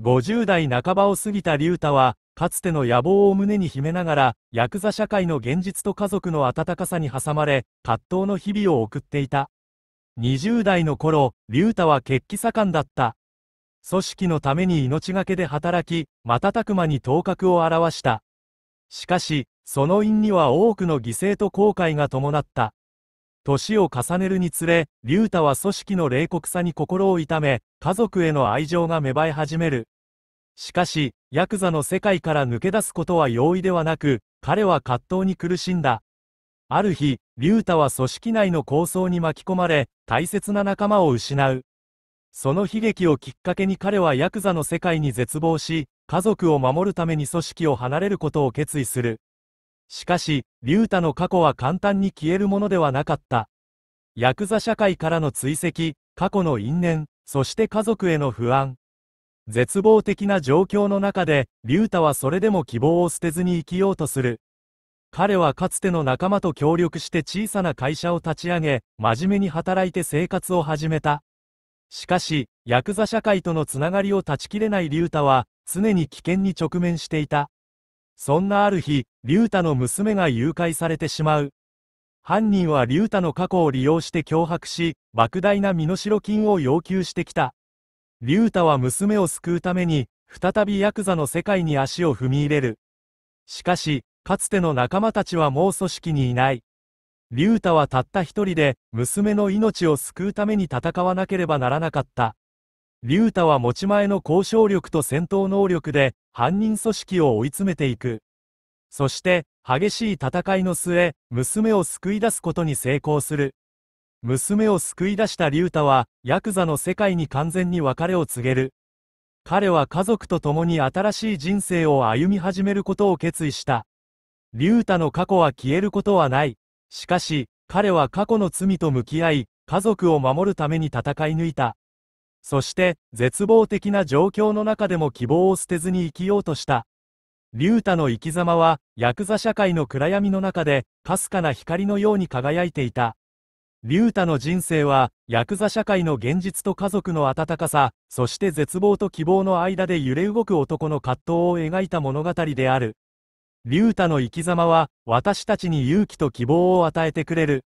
50代半ばを過ぎた龍太は、かつての野望を胸に秘めながら、ヤクザ社会の現実と家族の温かさに挟まれ、葛藤の日々を送っていた。20代の頃、龍太は血気盛んだった。組織のために命がけで働き、瞬く間に頭角を現した。しかし、その因には多くの犠牲と後悔が伴った。年を重ねるにつれ、龍太は組織の冷酷さに心を痛め、家族への愛情が芽生え始める。しかし、ヤクザの世界から抜け出すことは容易ではなく、彼は葛藤に苦しんだ。ある日、竜太は組織内の抗争に巻き込まれ、大切な仲間を失う。その悲劇をきっかけに彼はヤクザの世界に絶望し、家族を守るために組織を離れることを決意する。しかし、竜太の過去は簡単に消えるものではなかった。ヤクザ社会からの追跡、過去の因縁、そして家族への不安、絶望的な状況の中で、竜太はそれでも希望を捨てずに生きようとする。彼はかつての仲間と協力して小さな会社を立ち上げ、真面目に働いて生活を始めた。しかし、ヤクザ社会とのつながりを断ち切れない竜太は、常に危険に直面していた。そんなある日、竜太の娘が誘拐されてしまう。犯人は竜太の過去を利用して脅迫し、莫大な身代金を要求してきた。竜太は娘を救うために、再びヤクザの世界に足を踏み入れる。しかし、かつての仲間たちはもう組織にいない。竜太はたった一人で、娘の命を救うために戦わなければならなかった。竜太は持ち前の交渉力と戦闘能力で、犯人組織を追い詰めていく。そして、激しい戦いの末、娘を救い出すことに成功する。娘を救い出した竜太は、ヤクザの世界に完全に別れを告げる。彼は家族と共に新しい人生を歩み始めることを決意した。竜太の過去は消えることはない。しかし、彼は過去の罪と向き合い、家族を守るために戦い抜いた。そして、絶望的な状況の中でも希望を捨てずに生きようとした。竜太の生き様は、ヤクザ社会の暗闇の中で、かすかな光のように輝いていた。竜太の人生は、ヤクザ社会の現実と家族の温かさ、そして絶望と希望の間で揺れ動く男の葛藤を描いた物語である。竜太の生き様は、私たちに勇気と希望を与えてくれる、